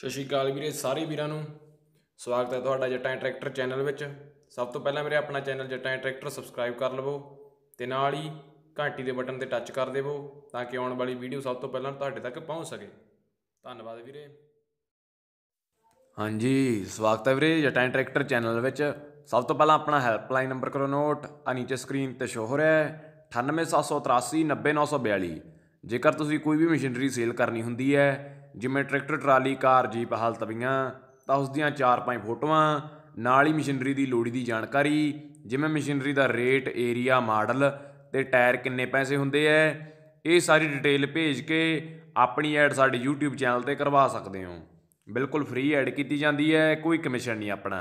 ਸਤਿ ਸ਼੍ਰੀ ਅਕਾਲ ਵੀਰੇ ਸਾਰੇ ਵੀਰਾਂ ਨੂੰ ਸਵਾਗਤ ਹੈ ਤੁਹਾਡਾ ਜੱਟਾਂ ਟਰੈਕਟਰ ਚੈਨਲ ਵਿੱਚ ਸਭ ਤੋਂ ਪਹਿਲਾਂ ਮੇਰੇ ਆਪਣਾ ਚੈਨਲ ਜੱਟਾਂ ਟਰੈਕਟਰ ਸਬਸਕ੍ਰਾਈਬ ਕਰ ਲਵੋ ਤੇ ਨਾਲ ਹੀ ਘੰਟੀ ਦੇ ਬਟਨ ਤੇ ਟੱਚ ਕਰ ਦੇਵੋ ਤਾਂ ਕਿ ਆਉਣ ਵਾਲੀ ਵੀਡੀਓ ਸਭ ਤੋਂ ਪਹਿਲਾਂ ਤੁਹਾਡੇ ਤੱਕ ਪਹੁੰਚ ਸਕੇ ਧੰਨਵਾਦ ਵੀਰੇ ਹਾਂਜੀ ਸਵਾਗਤ ਹੈ ਵੀਰੇ ਜੱਟਾਂ ਟਰੈਕਟਰ ਚੈਨਲ ਵਿੱਚ ਸਭ ਤੋਂ ਪਹਿਲਾਂ ਆਪਣਾ ਹੈਲਪਲਾਈਨ ਨੰਬਰ ਕਰੋ ਨੋਟ ਆ ਨੀਚੇ ਸਕਰੀਨ ਤੇ ਸ਼ੋ ਹੋ ਰਿਹਾ ਹੈ 98783890942 ਜੇਕਰ ਤੁਸੀਂ ਕੋਈ ਵੀ ਮਸ਼ੀਨਰੀ ਸੇਲ ਕਰਨੀ ਹੁੰਦੀ ਹੈ ਜਿਵੇਂ ਟਰੈਕਟਰ ਟਰਾਲੀ ਕਾਰ ਜੀਪ ਹਾਲ ਤਵੀਆਂ ਤਾਂ ਉਸ ਦੀਆਂ ਚਾਰ ਪੰਜ ਫੋਟੋਆਂ ਨਾਲ ਹੀ ਮਸ਼ੀਨਰੀ ਦੀ ਲੋੜੀ ਦੀ ਜਾਣਕਾਰੀ ਜਿਵੇਂ ਮਸ਼ੀਨਰੀ ਦਾ ਰੇਟ ਏਰੀਆ ਮਾਡਲ ਤੇ ਟਾਇਰ ਕਿੰਨੇ ਪੈਸੇ ਹੁੰਦੇ ਐ ਇਹ ਸਾਰੀ ਡਿਟੇਲ ਭੇਜ ਕੇ ਆਪਣੀ ਐਡ ਸਾਡੇ YouTube ਚੈਨਲ ਤੇ ਕਰਵਾ ਸਕਦੇ ਹੋ ਬਿਲਕੁਲ ਫ੍ਰੀ ਐਡ ਕੀਤੀ ਜਾਂਦੀ ਐ ਕੋਈ ਕਮਿਸ਼ਨ ਨਹੀਂ ਆਪਣਾ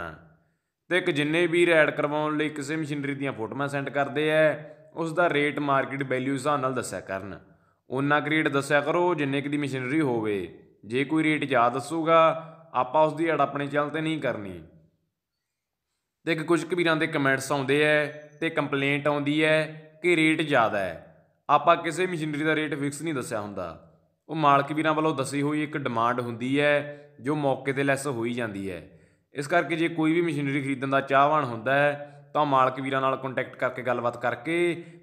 ਤੇ ਇੱਕ ਜਿੰਨੇ ਵੀ ਐਡ ਕਰਵਾਉਣ ਲਈ ਕਿਸੇ ਮਸ਼ੀਨਰੀ ਦੀਆਂ ਫੋਟੋਆਂ ਸੈਂਡ ਕਰਦੇ ਐ ਉਸ ਦਾ ਰੇਟ ਮਾਰਕੀਟ ਵੈਲਿਊ ਹਿਸਾਬ ਨਾਲ ਦੱਸਿਆ ਕਰਨ ਉਨਾ ਰੇਟ ਦੱਸਿਆ ਕਰੋ ਜਿੰਨੇ ਕਿ ਦੀ ਮਸ਼ੀਨਰੀ ਹੋਵੇ ਜੇ ਕੋਈ ਰੇਟ ਜ਼ਿਆਦਾ ਦੱਸੂਗਾ ਆਪਾਂ ਉਸ ਦੀ ਅੜ ਆਪਣੇ ਚੱਲ ਤੇ ਨਹੀਂ ਕਰਨੀ ਤੇ ਇੱਕ ਕੁਝ ਕਬੀਰਾਂ ਦੇ ਕਮੈਂਟਸ ਆਉਂਦੇ ਐ ਤੇ ਕੰਪਲੇਂਟ ਆਉਂਦੀ ਐ ਕਿ ਰੇਟ ਜ਼ਿਆਦਾ ਹੈ ਆਪਾਂ ਕਿਸੇ ਮਸ਼ੀਨਰੀ ਦਾ ਰੇਟ ਫਿਕਸ ਨਹੀਂ ਦੱਸਿਆ ਹੁੰਦਾ ਉਹ ਮਾਲਕ ਵੀਰਾਂ ਵੱਲੋਂ ਦੱਸੀ ਹੋਈ ਇੱਕ ਡਿਮਾਂਡ ਹੁੰਦੀ ਐ ਜੋ ਮੌਕੇ ਤੇ ਲੈਸ ਹੋਈ ਜਾਂਦੀ ਐ ਇਸ ਕਰਕੇ ਜੇ ਕੋਈ ਵੀ ਮਸ਼ੀਨਰੀ ਖਰੀਦਣ ਦਾ ਚਾਹਵਾਨ ਹੁੰਦਾ ਹੈ ਤਾਂ ਮਾਲਕ ਵੀਰਾਂ ਨਾਲ ਕੰਟੈਕਟ ਕਰਕੇ ਗੱਲਬਾਤ ਕਰਕੇ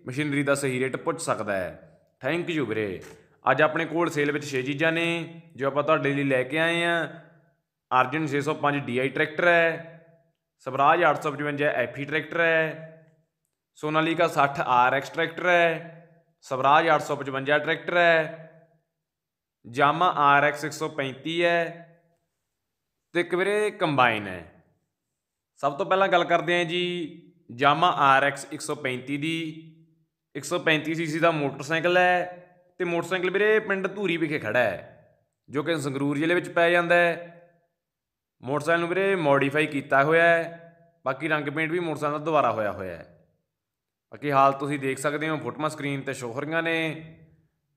ਮਸ਼ੀਨਰੀ ਦਾ ਸਹੀ ਰੇਟ ਪੁੱਛ ਸਕਦਾ ਹੈ ਥੈਂਕ ਯੂ ਵੀਰੇ ਅੱਜ ਆਪਣੇ ਕੋਲ ਸੇਲ ਵਿੱਚ 6 ਚੀਜ਼ਾਂ ਨੇ ਜੋ ਆਪਾਂ ਤੁਹਾਡੇ ਲਈ ਲੈ ਕੇ ਆਏ ਆ ਅਰਜਨ 605 DI ਟਰੈਕਟਰ ਹੈ ਸਵਰਾਜ 855 ਐਫੀ ਟਰੈਕਟਰ ਹੈ ਸੋਨਾਲੀਕਾ 60 ਐਕਸ ਟਰੈਕਟਰ ਹੈ ਸਵਰਾਜ 855 ਟਰੈਕਟਰ ਹੈ ਜਾਮਾ ਐਕਸ 135 ਹੈ ਤੇ ਇੱਕ ਵੀਰੇ ਕੰਬਾਈਨ ਹੈ ਸਭ ਤੋਂ ਪਹਿਲਾਂ ਗੱਲ ਕਰਦੇ ਆਂ ਜੀ ਜਾਮਾ ਐਕਸ 135 ਦੀ 135 ਸੀਸੀ ਦਾ ਮੋਟਰਸਾਈਕਲ ਹੈ ਤੇ ਮੋਟਰਸਾਈਕਲ ਵੀਰੇ ਪਿੰਡ ਧੂਰੀ ਵਿਖੇ ਖੜਾ ਹੈ ਜੋ ਕਿ ਸੰਗਰੂਰ ਜ਼ਿਲ੍ਹੇ ਵਿੱਚ ਪੈ ਜਾਂਦਾ ਹੈ ਮੋਟਰਸਾਈਕਲ ਨੂੰ ਵੀਰੇ ਮੋਡੀਫਾਈ ਕੀਤਾ ਹੋਇਆ ਹੈ ਬਾਕੀ ਰੰਗ ਪੇਂਟ ਵੀ ਮੋਟਰਸਾਈਕਲ ਦਾ ਦੁਬਾਰਾ ਹੋਇਆ ਹੋਇਆ ਹੈ ਬਾਕੀ ਹਾਲ ਤੁਸੀਂ ਦੇਖ ਸਕਦੇ ਹੋ ਫੋਟੋਆਂ ਸਕਰੀਨ ਤੇ ਸ਼ੋ ਰਹੀਆਂ ਨੇ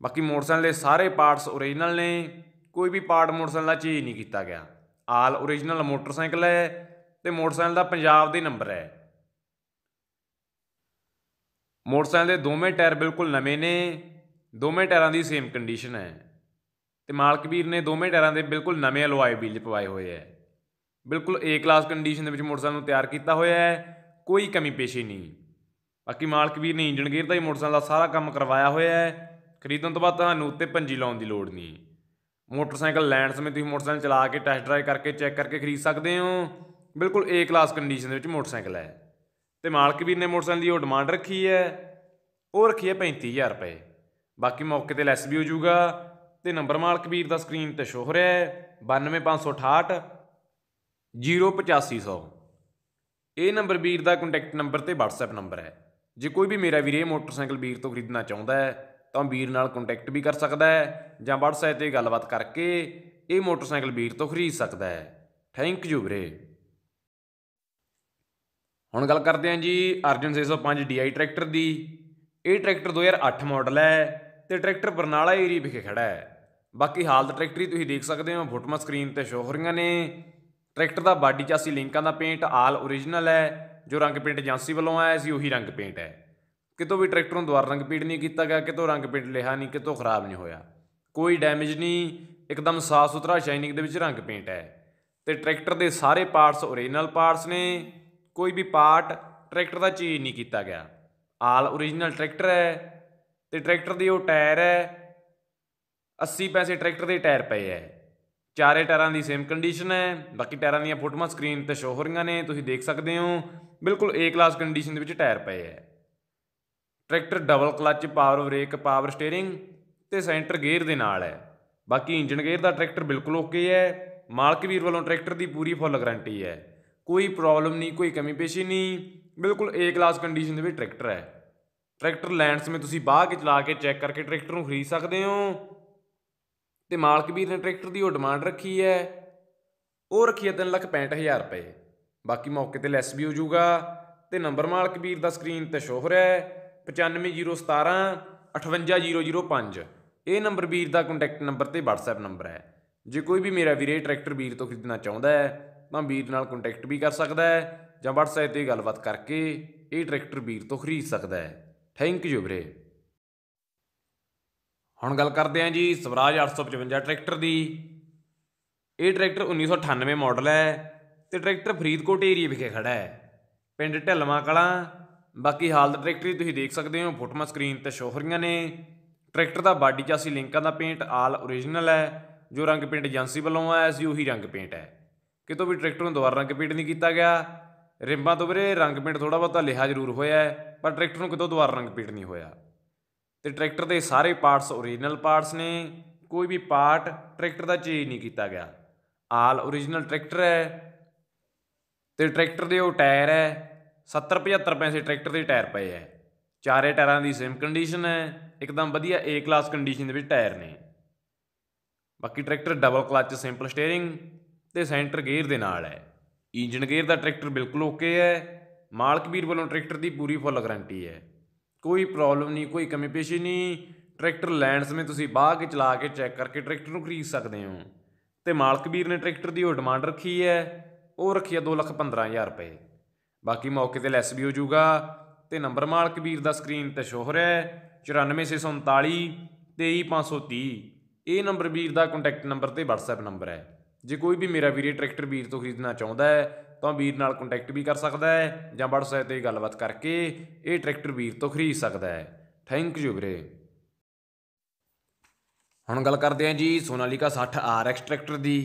ਬਾਕੀ ਮੋਟਰਸਾਈਕਲ ਦੇ ਸਾਰੇ ਪਾਰਟਸ origignal ਨੇ ਕੋਈ ਵੀ ਪਾਰਟ ਮੋਟਰਸਾਈਕਲ ਦਾ ਚੇਂਜ ਨਹੀਂ ਕੀਤਾ ਗਿਆ ਆਲ origignal ਮੋਟਰਸਾਈਕਲ ਹੈ ਤੇ ਮੋਟਰਸਾਈਕਲ ਦਾ ਪੰਜਾਬ ਦੇ ਨੰਬਰ ਹੈ ਮੋਟਰਸਾਈਕਲ ਦੇ ਦੋਵੇਂ ਟਾਇਰ ਬਿਲਕੁਲ ਨਵੇਂ ਨੇ ਦੋਵੇਂ ਟਾਇਰਾਂ ਦੀ ਸੇਮ ਕੰਡੀਸ਼ਨ ਹੈ ਤੇ ਮਾਲਕ ਵੀਰ ਨੇ ਦੋਵੇਂ ਟਾਇਰਾਂ ਦੇ ਬਿਲਕੁਲ ਨਵੇਂ ਅਲੋਏ ਵੀਲ ਪਵਾਏ ਹੋਏ ਐ ਬਿਲਕੁਲ ਏ ਕਲਾਸ ਕੰਡੀਸ਼ਨ ਦੇ ਵਿੱਚ ਮੋਟਰਸਾਈਕਲ ਨੂੰ ਤਿਆਰ ਕੀਤਾ ਹੋਇਆ ਹੈ ਕੋਈ ਕਮੀ ਪੇਸ਼ੀ ਨਹੀਂ ਬਾਕੀ ਮਾਲਕ ਵੀਰ ਨੇ ਇੰਜਨ ਗੇਅਰ ਦਾ ਹੀ ਮੋਟਰਸਾਈਕਲ ਦਾ ਸਾਰਾ ਕੰਮ ਕਰਵਾਇਆ ਹੋਇਆ ਹੈ ਖਰੀਦਣ ਤੋਂ ਬਾਅਦ ਤੁਹਾਨੂੰ ਉੱਤੇ ਪੰਜੀ ਲਾਉਣ ਦੀ ਲੋੜ ਨਹੀਂ ਮੋਟਰਸਾਈਕਲ ਲੈਣ ਸਮੇਂ ਤੁਸੀਂ ਮੋਟਰਸਾਈਕਲ ਚਲਾ ਕੇ ਟੈਸਟ ਡਰਾਈਵ ਕਰਕੇ ਚੈੱਕ ਕਰਕੇ ਖਰੀਦ ਸਕਦੇ ਹੋ ਬਿਲਕੁਲ ਏ ਕਲਾਸ ਕੰਡੀਸ਼ਨ ਦੇ ਵਿੱਚ ਮੋਟਰਸਾਈਕਲ ਹੈ ਤੇ ਮਾਲਕ ਵੀਰ ਨੇ ਮੋਟਰਸਾਈਕਲ ਦੀ ਉਹ ਡਿਮਾਂਡ ਰੱਖੀ ਹੈ ਉਹ ਰੱਖੀ ਹੈ 35000 ਰੁਪਏ ਬਾਕੀ ਮੌਕੇ ਤੇ ਲੈਸ ਵੀ ਹੋ ਜਾਊਗਾ ਤੇ ਨੰਬਰ ਮਾਲਕ ਵੀਰ ਦਾ ਸਕਰੀਨ ਤੇ ਸ਼ੋ ਹੋ ਰਿਹਾ ਹੈ 92568 08500 ਇਹ ਨੰਬਰ ਵੀਰ ਦਾ ਕੰਟੈਕਟ ਨੰਬਰ ਤੇ WhatsApp ਨੰਬਰ ਹੈ ਜੇ ਕੋਈ ਵੀ ਮੇਰਾ ਵੀਰ ਇਹ ਮੋਟਰਸਾਈਕਲ ਵੀਰ ਤੋਂ ਖਰੀਦਣਾ ਚਾਹੁੰਦਾ ਹੈ ਤਾਂ ਵੀਰ ਨਾਲ ਕੰਟੈਕਟ ਵੀ ਕਰ ਸਕਦਾ ਹੈ ਜਾਂ WhatsApp ਤੇ ਗੱਲਬਾਤ ਕਰਕੇ ਇਹ ਮੋਟਰਸਾਈਕਲ ਵੀਰ ਤੋਂ ਖਰੀਦ ਸਕਦਾ ਹੈ ਥੈਂਕ ਯੂ ਵੀਰੇ ਹੁਣ ਗੱਲ ਕਰਦੇ ਹਾਂ ਜੀ ਅਰਜਨ 605 DI ਟਰੈਕਟਰ ਦੀ ਇਹ ਟਰੈਕਟਰ 2008 ਮਾਡਲ ਹੈ ਤੇ ਟਰੈਕਟਰ ਬਰਨਾਲਾ ਏਰੀਆ ਵਿਖੇ ਖੜਾ ਹੈ ਬਾਕੀ ਹਾਲਤ ਟਰੈਕਟਰ ਹੀ ਤੁਸੀਂ ਦੇਖ ਸਕਦੇ ਹੋ ਫੋਟੋਆਂ ਸਕਰੀਨ ਤੇ ਸ਼ੋ ਹੋ ਰਹੀਆਂ ਨੇ ਟਰੈਕਟਰ ਦਾ ਬਾਡੀ ਚਾਸੀ ਲਿੰਕਾਂ ਦਾ ਪੇਂਟ ਆਲ origignal ਹੈ ਜੋ ਰੰਗ ਪੇਂਟ ਏਜੰਸੀ ਵੱਲੋਂ ਆਇਆ ਸੀ ਉਹੀ ਰੰਗ ਪੇਂਟ ਹੈ ਕਿਤੋਂ ਵੀ ਟਰੈਕਟਰ ਨੂੰ ਦੁਬਾਰਾ ਰੰਗ ਪੇਂਟ ਨਹੀਂ ਕੀਤਾ ਗਿਆ ਕਿਤੋਂ ਰੰਗ ਪੇਂਟ ਲਿਹਾ ਨਹੀਂ ਕਿਤੋਂ ਖਰਾਬ ਨਹੀਂ ਹੋਇਆ ਕੋਈ ਡੈਮੇਜ ਨਹੀਂ ਇੱਕਦਮ ਸਾਫ ਸੁਥਰਾ ਸ਼ਾਈਨਿੰਗ ਦੇ ਵਿੱਚ ਰੰਗ ਪੇਂਟ ਹੈ ਤੇ ਟਰੈਕਟਰ ਦੇ ਸਾਰੇ ਪਾਰਟਸ origignal ਪਾਰਟਸ ਨੇ ਕੋਈ ਵੀ ਪਾਰਟ ਟਰੈਕਟਰ ਦਾ ਚੇਂਜ ਨਹੀਂ ਕੀਤਾ ਗਿਆ ਆਲ origignal ਟਰੈਕਟਰ ਹੈ ਤੇ ਟਰੈਕਟਰ ਦੇ ਉਹ ਟਾਇਰ ਹੈ 80 ਪੈਸੇ ਟਰੈਕਟਰ ਦੇ ਟਾਇਰ ਪਏ ਹੈ ਚਾਰੇ ਟਾਇਰਾਂ ਦੀ ਸੇਮ ਕੰਡੀਸ਼ਨ ਹੈ ਬਾਕੀ ਟਾਇਰਾਂ ਦੀਆਂ ਫੋਟੋਆਂ ਸਕਰੀਨ ਤੇ ਸ਼ੋ ਹੋ ਰਹੀਆਂ ਨੇ ਤੁਸੀਂ ਦੇਖ ਸਕਦੇ ਹੋ ਬਿਲਕੁਲ A ਕਲਾਸ ਕੰਡੀਸ਼ਨ ਦੇ ਵਿੱਚ ਟਾਇਰ ਪਏ ਹੈ tractor double clutch power brake power steering ਤੇ ਸੈਂਟਰ ਗੇਅਰ ਦੇ ਨਾਲ ਹੈ ਬਾਕੀ ਇੰਜਨ ਗੇਅਰ ਦਾ ਟਰੈਕਟਰ ਬਿਲਕੁਲ ਓਕੇ ਹੈ ਮਾਲਕ ਵੀਰ ਵੱਲੋਂ ਟਰੈਕਟਰ ਦੀ ਪੂਰੀ ਫੁੱਲ ਗਾਰੰਟੀ ਹੈ ਕੋਈ ਪ੍ਰੋਬਲਮ ਨਹੀਂ ਕੋਈ ਕਮੀ ਪੇਸ਼ੀ ਨਹੀਂ ਬਿਲਕੁਲ ਏ ਕਲਾਸ ਕੰਡੀਸ਼ਨ ਦੇ ਵਿੱਚ ਟਰੈਕਟਰ ਹੈ ਟਰੈਕਟਰ ਲੈਂਡਸ ਵਿੱਚ ਤੁਸੀਂ ਬਾਹ ਕੇ ਚਲਾ ਕੇ ਚੈੱਕ ਕਰਕੇ ਟਰੈਕਟਰ ਨੂੰ ਖਰੀਦ ਸਕਦੇ ਹੋ ਤੇ ਮਾਲਕ ਵੀਰ ਨੇ ਟਰੈਕਟਰ ਦੀ ਉਹ ਡਿਮਾਂਡ ਰੱਖੀ ਹੈ ਉਹ ਰੱਖੀ ਹੈ 365000 ਰੁਪਏ ਬਾਕੀ ਮੌਕੇ ਤੇ ਲੈਸ ਵੀ ਹੋ ਜਾਊਗਾ ਤੇ ਨੰਬਰ ਮਾਲਕ ਵੀਰ ਦਾ ਸਕਰੀਨ ਤੇ ਸ਼ੋਅ ਹੋ ਰਿਹਾ ਹੈ 95017 58005 ਇਹ ਨੰਬਰ ਵੀਰ ਦਾ ਕੰਟੈਕਟ ਨੰਬਰ ਤੇ WhatsApp ਨੰਬਰ ਹੈ ਜੇ ਕੋਈ ਵੀ ਮੇਰਾ ਵੀਰੇ ਟਰੈਕਟਰ ਵੀਰ ਤੋਂ ਖਰੀਦਣਾ ਚਾਹੁੰਦਾ ਹੈ ਤਾਂ ਵੀਰ ਨਾਲ ਕੰਟੈਕਟ ਵੀ ਕਰ ਸਕਦਾ ਹੈ ਜਾਂ WhatsApp ਤੇ ਗੱਲਬਾਤ ਕਰਕੇ ਇਹ ਟਰੈਕਟਰ ਵੀਰ ਤੋਂ ਖਰੀਦ ਸਕਦਾ ਹੈ ਥੈਂਕ ਯੂ ਵੀਰੇ ਹੁਣ ਗੱਲ ਕਰਦੇ ਹਾਂ ਜੀ ਸਵਰਾਜ 855 ਟਰੈਕਟਰ ਦੀ ਇਹ ਟਰੈਕਟਰ 1998 ਮਾਡਲ ਹੈ ਤੇ ਟਰੈਕਟਰ ਫਰੀਦਕੋਟ ਏਰੀਆ ਵਿਖੇ ਖੜਾ ਹੈ ਪਿੰਡ ਢਲਵਾ ਕਲਾਂ ਬਾਕੀ ਹਾਲਤ ਟਰੈਕਟਰ ਤੁਸੀਂ ਦੇਖ ਸਕਦੇ ਹੋ ਫੋਟੋਆਂ ਸਕਰੀਨ ਤੇ ਸ਼ੋ ਹੋ ਨੇ ਟਰੈਕਟਰ ਦਾ ਬਾਡੀ ਚਾਸੀ ਲਿੰਕਾਂ ਦਾ ਪੇਂਟ ਆਲ origignal ਹੈ ਜੋ ਰੰਗ ਪੇਂਟ ਏਜੰਸੀ ਵੱਲੋਂ ਆਇਆ ਸੀ ਉਹੀ ਰੰਗ ਪੇਂਟ ਹੈ ਕਿਤੋਂ ਵੀ ਟਰੈਕਟਰ ਨੂੰ ਦੁਬਾਰਾ ਰੰਗ ਪੇਂਟ ਨਹੀਂ ਕੀਤਾ ਗਿਆ ਰਿੰਬਾਂ ਤੋਂ ਵੀਰੇ ਰੰਗ ਪੇਂਟ ਥੋੜਾ ਬਹੁਤਾ ਲਿਹਾ ਜ਼ਰੂਰ ਹੋਇਆ ਪਰ ਟਰੈਕਟਰ ਨੂੰ ਕਿਤੋਂ ਦੁਬਾਰਾ ਰੰਗ ਪੇਂਟ ਨਹੀਂ ਹੋਇਆ ਤੇ ਟਰੈਕਟਰ ਦੇ ਸਾਰੇ ਪਾਰਟਸ origignal ਪਾਰਟਸ ਨੇ ਕੋਈ ਵੀ ਪਾਰਟ ਟਰੈਕਟਰ ਦਾ ਚੇਂਜ ਨਹੀਂ ਕੀਤਾ ਗਿਆ ਆਲ origignal ਟਰੈਕਟਰ ਹੈ ਤੇ ਟਰੈਕਟਰ ਦੇ ਉਹ ਟਾਇਰ ਹੈ 70 75 ਪੈਸੇ ਟਰੈਕਟਰ ਦੇ ਟਾਇਰ ਪਏ ਹੈ ਚਾਰੇ ਟਾਇਰਾਂ ਦੀ ਸੇਮ ਕੰਡੀਸ਼ਨ ਹੈ ਇੱਕਦਮ ਵਧੀਆ A ਕਲਾਸ ਕੰਡੀਸ਼ਨ ਦੇ ਵਿੱਚ ਟਾਇਰ ਨੇ ਬਾਕੀ tractor double clutch simple steering ਤੇ ਸੈਂਟਰ ਗੇਅਰ ਦੇ ਨਾਲ ਹੈ ਇੰਜਨ ਗੇਅਰ ਦਾ ਟਰੈਕਟਰ ਬਿਲਕੁਲ ਓਕੇ ਹੈ ਮਾਲਕ ਵੀਰ ਵੱਲੋਂ ਟਰੈਕਟਰ ਦੀ ਪੂਰੀ ਫੁੱਲ ਗਾਰੰਟੀ ਹੈ ਕੋਈ ਪ੍ਰੋਬਲਮ ਨਹੀਂ ਕੋਈ ਕਮੀ ਪੇਸ਼ੀ ਨਹੀਂ ਟਰੈਕਟਰ ਲੈਣ ਸਮੇਂ ਤੁਸੀਂ ਬਾਹਰ ਕੇ ਚਲਾ ਕੇ ਚੈੱਕ ਕਰਕੇ ਟਰੈਕਟਰ ਨੂੰ ਖਰੀਦ ਸਕਦੇ ਹੋ ਤੇ ਮਾਲਕ ਵੀਰ ਨੇ ਟਰੈਕਟਰ ਦੀ ਉਹ ਡਿਮਾਂਡ ਰੱਖੀ ਹੈ ਉਹ ਰੱਖੀ ਹੈ 215000 ਰੁਪਏ ਬਾਕੀ ਮੌਕੇ ਤੇ ਲੈਸ ਵੀ ਹੋ ਜਾਊਗਾ ਤੇ ਨੰਬਰ ਮਾਲਕ ਵੀਰ ਦਾ ਸਕਰੀਨ ਤੇ ਸ਼ੋਹਰ ਹੈ 94639 23530 ਇਹ ਨੰਬਰ ਵੀਰ ਦਾ ਕੰਟੈਕਟ ਨੰਬਰ ਤੇ WhatsApp ਨੰਬਰ ਹੈ ਜੇ ਕੋਈ ਵੀ ਮੇਰਾ ਵੀਰੇ ਟਰੈਕਟਰ ਵੀਰ ਤੋਂ ਖਰੀਦਣਾ ਚਾਹੁੰਦਾ ਹੈ ਤਾਂ ਵੀਰ ਨਾਲ ਕੰਟੈਕਟ ਵੀ ਕਰ ਸਕਦਾ ਹੈ ਜਾਂ WhatsApp ਤੇ ਗੱਲਬਾਤ ਕਰਕੇ ਇਹ ਟਰੈਕਟਰ ਵੀਰ ਤੋਂ ਖਰੀਦ ਸਕਦਾ ਹੈ ਥੈਂਕ ਯੂ ਵੀਰੇ ਹੁਣ ਗੱਲ ਕਰਦੇ ਹਾਂ ਜੀ ਸੋਨਾਲੀਕਾ 60 RX ਟਰੈਕਟਰ ਦੀ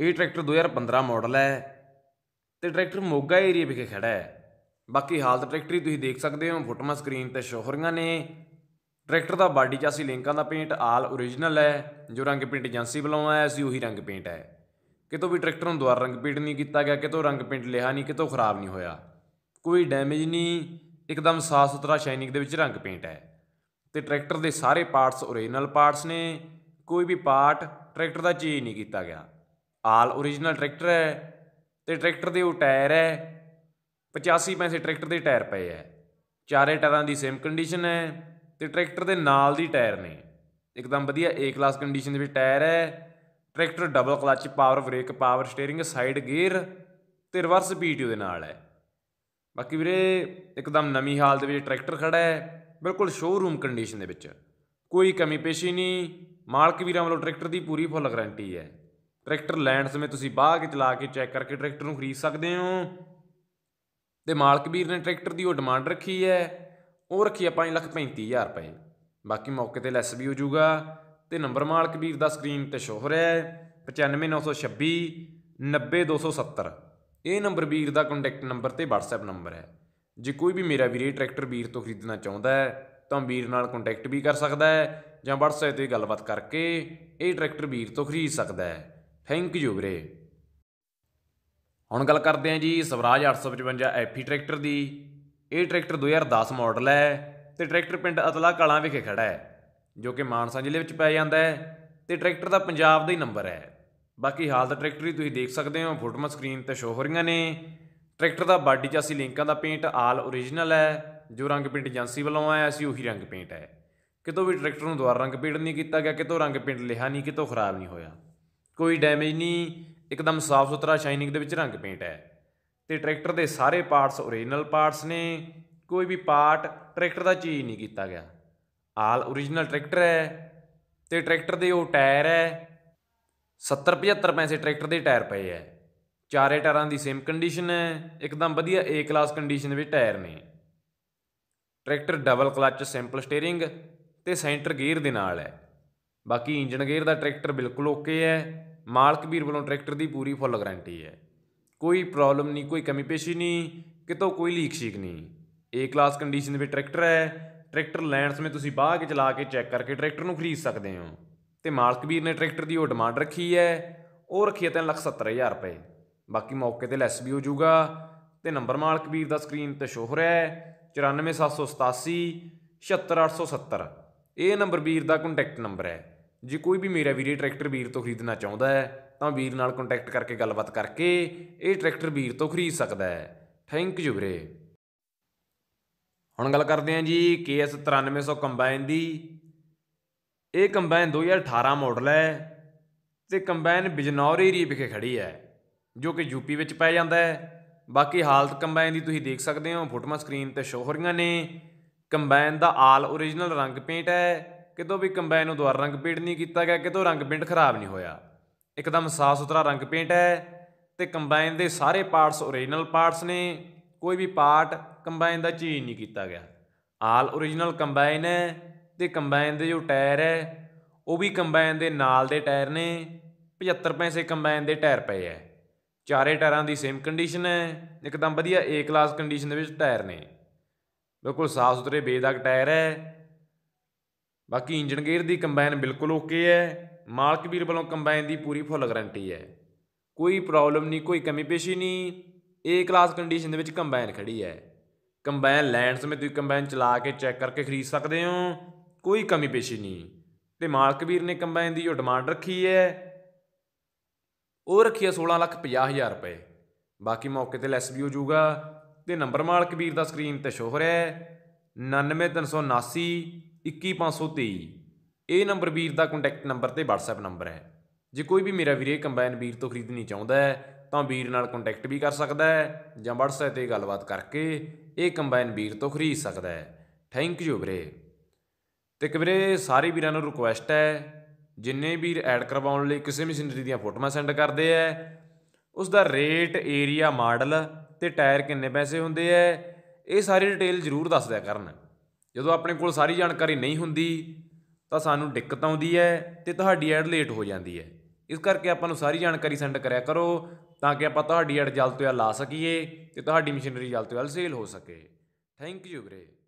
ਇਹ ਟਰੈਕਟਰ 2015 ਮਾਡਲ ਹੈ ਤੇ ਟਰੈਕਟਰ ਮੋਗਾ ਏਰੀਆ ਵਿਖੇ ਖੜਾ ਹੈ ਬਾਕੀ ਹਾਲਤ ਟਰੈਕਟਰੀ ਤੁਸੀਂ ਦੇਖ ਸਕਦੇ ਹੋ ਫੋਟੋਆਂ ਸਕਰੀਨ ਤੇ ਸ਼ੋਹਰੀਆਂ ਨੇ ਟਰੈਕਟਰ ਦਾ ਬਾਡੀ ਚਾਸੀ ਲਿੰਕਾਂ ਦਾ ਪੇਂਟ ਆਲ origignal ਹੈ ਜੋ ਰੰਗ ਪੇਂਟ ਏਜੰਸੀ ਵੱਲੋਂ ਆਇਆ ਸੀ ਉਹੀ ਰੰਗ ਪੇਂਟ ਹੈ ਕਿਤੋਂ ਵੀ ਟਰੈਕਟਰ ਨੂੰ ਦੁਬਾਰਾ ਰੰਗ ਪੇਂਟ ਨਹੀਂ ਕੀਤਾ ਗਿਆ ਕਿਤੋਂ ਰੰਗ ਪੇਂਟ ਲਿਆ ਨਹੀਂ ਕਿਤੋਂ ਖਰਾਬ ਨਹੀਂ ਹੋਇਆ ਕੋਈ ਡੈਮੇਜ ਨਹੀਂ ਇੱਕਦਮ ਸਾਫ ਸੁਥਰਾ ਸ਼ਾਈਨਿੰਗ ਦੇ ਵਿੱਚ ਰੰਗ ਪੇਂਟ ਹੈ ਤੇ ਟਰੈਕਟਰ ਦੇ ਸਾਰੇ ਪਾਰਟਸ origignal ਪਾਰਟਸ ਨੇ ਕੋਈ ਵੀ ਪਾਰਟ ਟਰੈਕਟਰ ਦਾ ਚੇਂਜ ਨਹੀਂ ਕੀਤਾ ਗਿਆ ਆਲ origignal ਟਰੈਕਟਰ ਹੈ ਤੇ ਟਰੈਕਟਰ ਦੇ ਉਹ ਟਾਇਰ ਹੈ 85 ਪੈਸੇ ਟਰੈਕਟਰ ਦੇ ਟਾਇਰ ਪਏ ਹੈ ਚਾਰੇ ਟਾਇਰਾਂ ਦੀ ਸੇਮ ਕੰਡੀਸ਼ਨ ਹੈ ਤੇ ਟਰੈਕਟਰ ਦੇ ਨਾਲ ਦੀ ਟਾਇਰ ਨੇ ਇੱਕਦਮ ਵਧੀਆ ਏ ਕਲਾਸ ਕੰਡੀਸ਼ਨ ਦੇ ਵਿੱਚ ਟਾਇਰ ਹੈ tractor double clutch power brake power steering side gear ਤੇ ਰਿਵਰਸ ਪੀਟੀਓ ਦੇ ਨਾਲ ਹੈ ਬਾਕੀ ਵੀਰੇ ਇੱਕਦਮ ਨਵੀਂ ਹਾਲ ਦੇ ਵਿੱਚ ਟਰੈਕਟਰ ਖੜਾ ਹੈ ਬਿਲਕੁਲ ਸ਼ੋਰੂਮ ਕੰਡੀਸ਼ਨ ਦੇ ਵਿੱਚ ਕੋਈ ਕਮੀ ਪੇਸ਼ੀ ਨਹੀਂ ਮਾਲਕ ਵੀਰਾਂ ਵੱਲੋਂ ਟਰੈਕਟਰ ਦੀ ਪੂਰੀ ਫੁੱਲ ਗਾਰੰਟੀ ਹੈ ਟਰੈਕਟਰ ਲੈਣ ਸਮੇਂ ਤੁਸੀਂ ਬਾਹਰ ਕੇ ਚਲਾ ਕੇ ਚੈੱਕ ਕਰਕੇ ਟਰੈਕਟਰ ਨੂੰ ਖਰੀਦ ਸਕਦੇ ਹੋ ਤੇ ਮਾਲਕ ਵੀਰ ਨੇ ਟਰੈਕਟਰ ਦੀ ਉਹ ਡਿਮਾਂਡ ਰੱਖੀ ਹੈ ਉਹ ਰੱਖੀ ਆਪਾਂ 5 ਰੁਪਏ ਬਾਕੀ ਮੌਕੇ ਤੇ ਲੈਸ ਵੀ ਹੋ ਜਾਊਗਾ ਤੇ ਨੰਬਰ ਮਾਲਕ ਵੀਰ ਦਾ ਸਕਰੀਨ ਤੇ ਸ਼ੋ ਹੋ ਰਿਹਾ ਹੈ 95926 90270 ਇਹ ਨੰਬਰ ਵੀਰ ਦਾ ਕੰਟੈਕਟ ਨੰਬਰ ਤੇ WhatsApp ਨੰਬਰ ਹੈ ਜੇ ਕੋਈ ਵੀ ਮੇਰਾ ਵੀਰੇ ਟਰੈਕਟਰ ਵੀਰ ਤੋਂ ਖਰੀਦਣਾ ਚਾਹੁੰਦਾ ਹੈ ਤਾਂ ਵੀਰ ਨਾਲ ਕੰਟੈਕਟ ਵੀ ਕਰ ਸਕਦਾ ਹੈ ਜਾਂ WhatsApp ਤੇ ਗੱਲਬਾਤ ਕਰਕੇ ਇਹ ਟਰੈਕਟਰ ਵੀਰ ਤੋਂ ਖਰੀਦ ਸਕਦਾ ਹੈ ਥੈਂਕ ਯੂ ਵੀਰੇ ਹੁਣ ਗੱਲ ਕਰਦੇ ਹਾਂ ਜੀ ਸਵਰਾਜ 855 ਐਫੀ e ਟਰੈਕਟਰ ਦੀ ਇਹ ਟਰੈਕਟਰ 2010 ਮਾਡਲ ਹੈ ਤੇ ਟਰੈਕਟਰ ਪਿੰਡ ਅਤਲਾ ਕਲਾਂ ਵਿਖੇ ਖੜਾ ਹੈ ਜੋ ਕਿ ਮਾਨਸਾ ਜ਼ਿਲ੍ਹੇ ਵਿੱਚ ਪੈ ਜਾਂਦਾ ਹੈ ਤੇ ਟਰੈਕਟਰ ਦਾ ਪੰਜਾਬ ਦਾ ਹੀ ਨੰਬਰ ਹੈ ਬਾਕੀ ਹਾਲ ਦਾ ਟਰੈਕਟਰ ਹੀ ਤੁਸੀਂ ਦੇਖ ਸਕਦੇ ਹੋ ਮਾ ਸਕਰੀਨ ਤੇ ਸ਼ੋ ਹੋ ਰਹੀਆਂ ਨੇ ਟਰੈਕਟਰ ਦਾ ਬਾਡੀ ਚਾਸੀ ਲਿੰਕਾਂ ਦਾ ਪੇਂਟ ਆਲ ओरिजिनल ਹੈ ਜੋ ਰੰਗ ਪੇਂਟ ਏਜੰਸੀ ਵੱਲੋਂ ਆਇਆ ਸੀ ਉਹੀ ਰੰਗ ਪੇਂਟ ਹੈ ਕਿਤੋਂ ਵੀ ਟਰੈਕਟਰ ਨੂੰ ਦੁਬਾਰਾ ਰੰਗ ਪੇਂਟ ਨਹੀਂ ਕੀਤਾ ਗਿਆ ਕਿਤੋਂ ਰੰਗ ਪੇਂਟ ਲਿਹਾ ਨਹੀਂ ਕਿਤੋਂ ਖਰਾਬ ਨਹੀਂ ਹੋਇਆ ਕੋਈ ਡੈਮੇਜ ਨਹੀਂ ਇੱਕਦਮ ਸਾਫ਼ ਸੁਥਰਾ ਸ਼ਾਈਨਿੰਗ ਦੇ ਵਿੱਚ ਰੰਗ ਪੇਂਟ ਹੈ ਤੇ ਟਰੈਕਟਰ ਦੇ ਸਾਰੇ ਪਾਰਟਸ origignal ਪਾਰਟਸ ਨੇ ਕੋਈ ਵੀ ਪਾਰਟ ਟਰੈਕਟਰ ਦਾ ਚੇਂਜ ਨਹੀਂ ਕੀਤਾ ਗਿਆ ਆਲ origignal ਟਰੈਕਟਰ ਹੈ ਤੇ ਟਰੈਕਟਰ ਦੇ ਉਹ ਟਾਇਰ ਹੈ 70 75 ਪੈਸੇ ਟਰੈਕਟਰ ਦੇ ਟਾਇਰ ਪਏ ਐ ਚਾਰੇ ਟਾਇਰਾਂ ਦੀ ਸੇਮ ਕੰਡੀਸ਼ਨ ਹੈ ਇੱਕਦਮ ਵਧੀਆ ਏ ਕਲਾਸ ਕੰਡੀਸ਼ਨ ਵਿੱਚ ਟਾਇਰ ਨੇ tractor double clutch simple steering ਤੇ ਸੈਂਟਰ ਗੇਅਰ ਦੇ ਨਾਲ ਹੈ ਬਾਕੀ ਇੰਜਨ ਗੇਅਰ ਦਾ ਟਰੈਕਟਰ ਬਿਲਕੁਲ ਓਕੇ ਹੈ ਮਾਲਕ ਵੀਰ ਵੱਲੋਂ ਟਰੈਕਟਰ ਦੀ ਪੂਰੀ ਫੁੱਲ ਗਾਰੰਟੀ ਹੈ ਕੋਈ ਪ੍ਰੋਬਲਮ ਨਹੀਂ ਕੋਈ ਕਮੀ ਪੇਸ਼ੀ ਨਹੀਂ ਕਿਤੋਂ ਕੋਈ ਲੀਕ ਸ਼ੀਕ ਨਹੀਂ ਏ ਕਲਾਸ ਕੰਡੀਸ਼ਨ ਦੇ ਵਿੱਚ ਟਰੈਕਟਰ ਹੈ ਟਰੈਕਟਰ ਲੈਂਡਸ ਵਿੱਚ ਤੁਸੀਂ ਬਾਹ ਕੇ ਚਲਾ ਕੇ ਚੈੱਕ ਕਰਕੇ ਟਰੈਕਟਰ ਨੂੰ ਖਰੀਦ ਸਕਦੇ ਹੋ ਤੇ ਮਾਲਕ ਵੀਰ ਨੇ ਟਰੈਕਟਰ ਦੀ ਉਹ ਡਿਮਾਂਡ ਰੱਖੀ ਹੈ ਉਹ ਰੱਖੀ ਹੈ 370000 ਰੁਪਏ ਬਾਕੀ ਮੌਕੇ ਤੇ ਲੈਸ ਵੀ ਹੋ ਜਾਊਗਾ ਤੇ ਨੰਬਰ ਮਾਲਕ ਵੀਰ ਦਾ ਸਕਰੀਨ ਤੇ ਸ਼ੋ ਹੋ ਰਿਹਾ ਹੈ 94787 76870 ਇਹ ਨੰਬਰ ਵੀਰ ਦਾ ਕੰਟੈਕਟ ਨੰਬਰ ਹੈ ਜੇ ਕੋਈ ਵੀ ਮੇਰਾ ਵੀਰੇ ਟਰੈਕਟਰ ਵੀਰ ਤੋਂ ਖਰੀਦਣਾ ਚਾਹੁੰਦਾ ਹੈ ਤਾਂ ਵੀਰ ਨਾਲ ਕੰਟੈਕਟ ਕਰਕੇ ਗੱਲਬਾਤ ਕਰਕੇ ਇਹ ਟਰੈਕਟਰ ਵੀਰ ਤੋਂ ਖਰੀਦ ਸਕਦਾ ਹੈ ਥੈਂਕ ਯੂ ਵੀਰੇ ਹੁਣ ਗੱਲ ਕਰਦੇ ਹਾਂ ਜੀ KS 9300 ਕੰਬਾਈਨ ਦੀ ਇਹ ਕੰਬਾਈਨ 2018 ਮਾਡਲ ਹੈ ਤੇ ਕੰਬਾਈਨ ਬਿਜਨੌਰ ਏਰੀਆ ਵਿਖੇ ਖੜੀ ਹੈ ਜੋ ਕਿ ਯੂਪੀ ਵਿੱਚ ਪੈ ਜਾਂਦਾ ਹੈ ਬਾਕੀ ਹਾਲਤ ਕੰਬਾਈਨ ਦੀ ਤੁਸੀਂ ਦੇਖ ਸਕਦੇ ਹੋ ਫੋਟੋਆਂ ਸਕਰੀਨ ਤੇ ਸ਼ੋ ਹੋ ਰਹੀਆਂ ਨੇ ਕੰਬਾਈਨ ਦਾ ਆਲ origignal ਰੰਗ ਪੇਂਟ ਹੈ ਕਿਤੋਂ ਵੀ ਕੰਬਾਈਨ ਨੂੰ ਦੁਬਾਰਾ ਰੰਗ ਪੇਂਟ ਨਹੀਂ ਕੀਤਾ ਗਿਆ ਕਿਤੋਂ ਰੰਗ ਪੇਂਟ ਖਰਾਬ ਨਹੀਂ ਹੋਇਆ ਇੱਕਦਮ ਸਾਫ ਸੁਥਰਾ ਰੰਗ ਪੇਂਟ ਹੈ ਤੇ ਕੰਬਾਈਨ ਦੇ ਸਾਰੇ ਪਾਰਟਸ origignal ਪਾਰਟਸ ਨੇ ਕੋਈ ਵੀ ਪਾਰਟ ਕੰਬਾਈਨ ਦਾ ਚੇਂਜ ਨਹੀਂ ਕੀਤਾ ਗਿਆ ਆਲ origignal ਕੰਬਾਈਨ ਹੈ ਤੇ ਕੰਬਾਈਨ ਦੇ ਜੋ ਟਾਇਰ ਹੈ ਉਹ ਵੀ ਕੰਬਾਈਨ ਦੇ ਨਾਲ ਦੇ ਟਾਇਰ ਨੇ 75 ਪੈਸੇ ਕੰਬਾਈਨ ਦੇ ਟਾਇਰ ਪਏ ਐ ਚਾਰੇ ਟਾਇਰਾਂ ਦੀ ਸੇਮ ਕੰਡੀਸ਼ਨ ਹੈ ਇੱਕਦਮ ਵਧੀਆ A ਕਲਾਸ ਕੰਡੀਸ਼ਨ ਦੇ ਵਿੱਚ ਟਾਇਰ ਨੇ ਬਿਲਕੁਲ ਸਾਫ ਸੁਥਰੇ ਬੇਦਾਗ ਟਾਇਰ ਹੈ ਬਾਕੀ ਇੰਜਨ ਗੇਅਰ ਦੀ ਕੰਬਾਈਨ ਬਿਲਕੁਲ ਓਕੇ ਹੈ ਮਾਲਕ ਵੀਰ ਵੱਲੋਂ ਕੰਬਾਈਨ ਦੀ ਪੂਰੀ ਫੁੱਲ ਗਾਰੰਟੀ ਹੈ ਕੋਈ ਪ੍ਰੋਬਲਮ ਨਹੀਂ ਕੋਈ ਕਮੀ ਪੇਸ਼ੀ ਨਹੀਂ ਏ ਕਲਾਸ ਕੰਡੀਸ਼ਨ ਦੇ ਵਿੱਚ ਕੰਬਾਈਨ ਖੜੀ ਹੈ ਕੰਬਾਈਨ ਲੈਣ ਸਮੇਂ ਤੁਸੀਂ ਕੰਬਾਈਨ ਚਲਾ ਕੇ ਚੈੱਕ ਕਰਕੇ ਖਰੀਦ ਸਕਦੇ ਹੋ ਕੋਈ ਕਮੀ ਪੇਸ਼ੀ ਨਹੀਂ ਤੇ ਮਾਲਕ ਵੀਰ ਨੇ ਕੰਬਾਈਨ ਦੀ ਜੋ ਡਿਮਾਂਡ ਰੱਖੀ ਹੈ ਉਹ ਰੱਖੀ ਹੈ 1650000 ਰੁਪਏ ਬਾਕੀ ਮੌਕੇ ਤੇ ਲੈਸ ਵੀ ਹੋ ਜਾਊਗਾ ਤੇ ਨੰਬਰ ਮਾਲਕ ਵੀਰ ਦਾ ਸਕਰੀਨ ਤੇ ਸ਼ੋ ਹੋ ਰਿਹਾ ਹੈ 99379 21523 ਇਹ ਨੰਬਰ ਵੀਰ ਦਾ ਕੰਟੈਕਟ ਨੰਬਰ ਤੇ WhatsApp ਨੰਬਰ ਹੈ ਜੇ ਕੋਈ ਵੀ ਮੇਰਾ ਵੀਰੇ ਕੰਬਾਈਨ ਵੀਰ ਤੋਂ ਖਰੀਦਣੀ ਚਾਹੁੰਦਾ ਹੈ ਤਾਂ ਵੀਰ ਨਾਲ ਕੰਟੈਕਟ ਵੀ ਕਰ ਸਕਦਾ ਹੈ ਜਾਂ WhatsApp ਤੇ ਗੱਲਬਾਤ ਕਰਕੇ ਇਹ ਕੰਬਾਈਨ ਵੀਰ ਤੋਂ ਖਰੀਦ ਸਕਦਾ ਹੈ ਥੈਂਕ ਯੂ ਵੀਰੇ ਤੇ ਕਿ ਵੀਰੇ ਸਾਰੇ ਵੀਰਾਂ ਨੂੰ ਰਿਕੁਐਸਟ ਹੈ ਜਿੰਨੇ ਵੀਰ ਐਡ ਕਰਵਾਉਣ ਲਈ ਕਿਸੇ ਮਸ਼ੀਨਰੀ ਦੀਆਂ ਫੋਟੋਆਂ ਸੈਂਡ ਕਰਦੇ ਆ ਉਸ ਦਾ ਰੇਟ ਏਰੀਆ ਮਾਡਲ ਤੇ ਟਾਇਰ ਕਿੰਨੇ ਪੈਸੇ ਹੁੰਦੇ ਆ ਇਹ ਸਾਰੀ ਡਿਟੇਲ ਜ਼ਰੂਰ ਦੱਸ ਦਿਆ ਕਰਨ ਜਦੋਂ ਆਪਣੇ ਕੋਲ ਸਾਰੀ ਜਾਣਕਾਰੀ ਨਹੀਂ ਹੁੰਦੀ ਤਾਂ ਸਾਨੂੰ ਦਿੱਕਤ ਆਉਂਦੀ ਹੈ ਤੇ ਤੁਹਾਡੀ ਐਡ ਲੇਟ ਹੋ ਜਾਂਦੀ ਹੈ ਇਸ ਕਰਕੇ ਆਪਾਂ ਨੂੰ ਸਾਰੀ ਜਾਣਕਾਰੀ ਸੈਂਡ ਕਰਿਆ ਕਰੋ ਤਾਂ ਕਿ ਆਪਾਂ ਤੁਹਾਡੀ ਐਡ ਜਲਦ ਤੋਂ ਜਲਦ ਲਾ ਸਕੀਏ ਤੇ ਤੁਹਾਡੀ ਮਸ਼ੀਨਰੀ ਜਲਦ ਤੋਂ ਜਲਦ ਸੇਲ ਹੋ ਸਕੇ ਥੈਂਕ ਯੂ ਵੀਰੇ